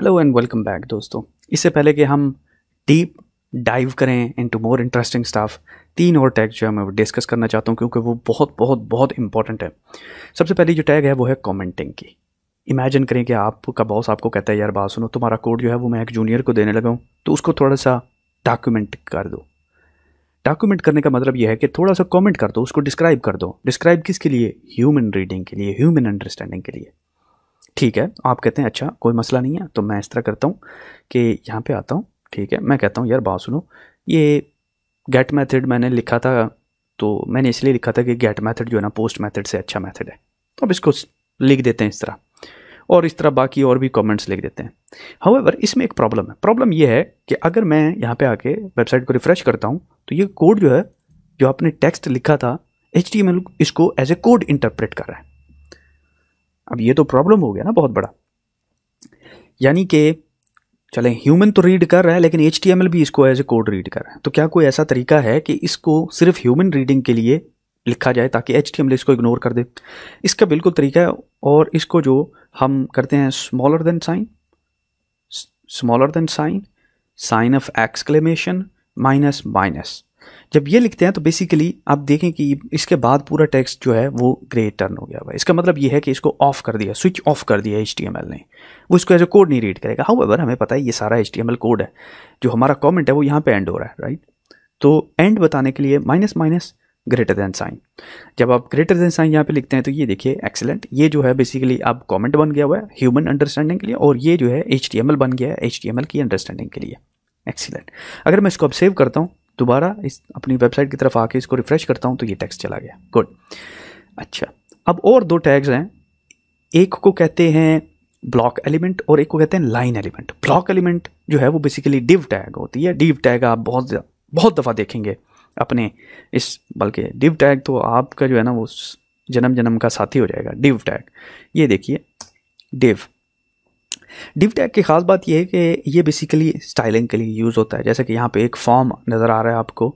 hello and welcome back दोस्तों इससे पहले कि हम डीप डाइव करें into more interesting stuff तीन और टैग जो है मैं डिस्कस करना चाहता हूँ क्योंकि वो बहुत बहुत बहुत इंपॉर्टेंट है सबसे पहले जो टैग है वो है कमेंटिंग की इमेजिन करें कि आपका बॉस आपको कहता है यार बात सुनो तुम्हारा कोड जो है वो मैं एक जूनियर को देने लगाऊँ तो उसको थोड़ा सा डॉक्यूमेंट कर दो डॉक्यूमेंट करने का मतलब यह है कि थोड़ा सा कमेंट कर दो उसको डिस्क्राइब कर दो डिस्क्राइब किसके लिए ह्यूमन रीडिंग के लिए ह्यूमन अंडरस्टैंडिंग के लिए ठीक है आप कहते हैं अच्छा कोई मसला नहीं है तो मैं इस तरह करता हूँ कि यहाँ पे आता हूँ ठीक है मैं कहता हूँ यार बात सुनो ये गेट मेथड मैंने लिखा था तो मैंने इसलिए लिखा था कि गेट मेथड जो है ना पोस्ट मेथड से अच्छा मेथड है तो अब इसको लिख देते हैं इस तरह और इस तरह बाकी और भी कमेंट्स लिख देते हैं हाउएवर इसमें एक प्रॉब्लम है प्रॉब्लम यह है कि अगर मैं यहाँ पे आके वेबसाइट को रिफ़्रेश करता हूँ तो ये कोड जो है जो आपने टेक्स्ट लिखा था एच इसको एज ए कोड इंटरप्रेट कर रहा है अब ये तो प्रॉब्लम हो गया ना बहुत बड़ा यानी कि चलें ह्यूमन तो रीड कर रहा है लेकिन एच भी इसको एज ए कोड रीड कर रहा है तो क्या कोई ऐसा तरीका है कि इसको सिर्फ ह्यूमन रीडिंग के लिए लिखा जाए ताकि एच इसको इग्नोर कर दे इसका बिल्कुल तरीका है और इसको जो हम करते हैं smaller than sign smaller than sign sign of exclamation minus minus जब ये लिखते हैं तो बेसिकली आप देखें कि इसके बाद पूरा टेक्स्ट जो है वो ग्रे टर्न हो गया हुआ इसका मतलब ये है कि इसको ऑफ कर दिया स्विच ऑफ कर दिया एच ने वो इसको एज ए कोड नहीं रीड करेगा हाउ हमें पता है ये सारा एच कोड है जो हमारा कॉमेंट है वो यहाँ पर एंड हो रहा है राइट तो एंड बताने के लिए minus minus greater than sign जब आप ग्रेटर देन साइन यहाँ पे लिखते हैं तो ये देखिए एक्सेलेंट ये जो है बेसिकली आप कमेंट बन गया हुआ है ह्यूमन अंडरस्टैंडिंग के लिए और ये जो है एच बन गया है एच की अंडरस्टैंडिंग के लिए एक्सीलेंट अगर मैं इसको अब सेव करता हूँ दोबारा इस अपनी वेबसाइट की तरफ आके इसको रिफ्रेश करता हूँ तो ये टैक्स चला गया गुड अच्छा अब और दो टैग्स हैं एक को कहते हैं ब्लॉक एलिमेंट और एक को कहते हैं लाइन एलिमेंट ब्लॉक एलिमेंट जो है वो बेसिकली डिव टैग होती है डिव टैग आप बहुत बहुत दफ़ा देखेंगे अपने इस बल्कि डिव टैग तो आपका जो है ना वो जन्म जन्म का साथी हो जाएगा डिव टैग ये देखिए डिव डिप टैग की ख़ास बात यह है कि ये बेसिकली स्टाइलिंग के लिए यूज़ होता है जैसे कि यहाँ पे एक फॉर्म नज़र आ रहा है आपको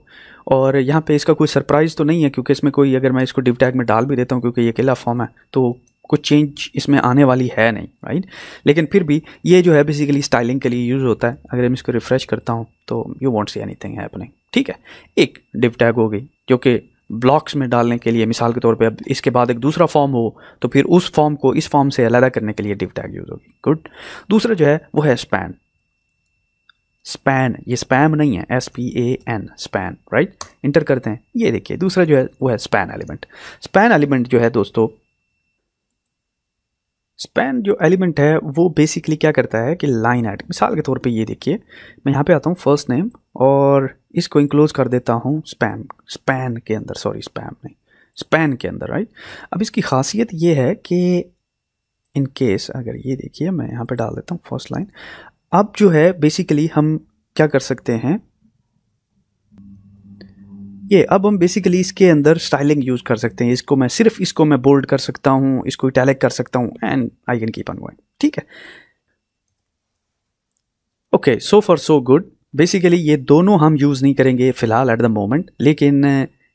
और यहाँ पे इसका कोई सरप्राइज़ तो नहीं है क्योंकि इसमें कोई अगर मैं इसको डिप टैग में डाल भी देता हूँ क्योंकि ये अकेला फॉर्म है तो कुछ चेंज इसमें आने वाली है नहीं राइट लेकिन फिर भी ये जो है बेसिकली स्टाइलिंग के लिए यूज़ होता है अगर मैं इसको रिफ़्रेश करता हूँ तो you won't see anything है अपने ठीक है एक डिप टैग हो गई जो कि ब्लॉक्स में डालने के लिए मिसाल के तौर पे अब इसके बाद एक दूसरा फॉर्म हो तो फिर उस फॉर्म को इस फॉर्म से अलग करने के लिए डिव टैग यूज़ होगी गुड दूसरा जो है वो है स्पैन स्पैन ये स्पैम नहीं है S P A N span right enter करते हैं ये देखिए दूसरा जो है वो है स्पैन एलिमेंट स्पैन एलिमेंट जो है दोस्तों स्पैन जो एलिमेंट है वो बेसिकली क्या करता है कि लाइन ऐड मिसाल के तौर पे ये देखिए मैं यहाँ पे आता हूँ फर्स्ट नेम और इसको इंक्लोज कर देता हूँ स्पैम स्पैन के अंदर सॉरी स्पैम नहीं स्पैन के अंदर राइट अब इसकी खासियत ये है कि इन केस अगर ये देखिए मैं यहाँ पे डाल देता हूँ फर्स्ट लाइन अब जो है बेसिकली हम क्या कर सकते हैं ये अब हम बेसिकली इसके अंदर स्टाइलिंग यूज़ कर सकते हैं इसको मैं सिर्फ इसको मैं बोल्ड कर सकता हूँ इसको इटैलिक कर सकता हूँ and I can keep on going ठीक है okay so far so good basically ये दोनों हम यूज़ नहीं करेंगे फ़िलहाल एट द मोमेंट लेकिन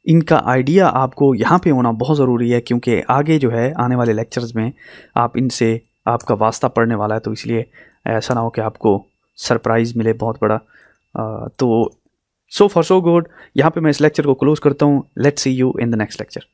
इनका आइडिया आपको यहाँ पे होना बहुत ज़रूरी है क्योंकि आगे जो है आने वाले लेक्चर्स में आप इनसे आपका वास्ता पढ़ने वाला है तो इसलिए ऐसा ना हो कि आपको सरप्राइज़ मिले बहुत बड़ा आ, तो सो फॉर सो गुड यहाँ पे मैं इस लेक्चर को क्लोज़ करता हूँ let's see you in the next lecture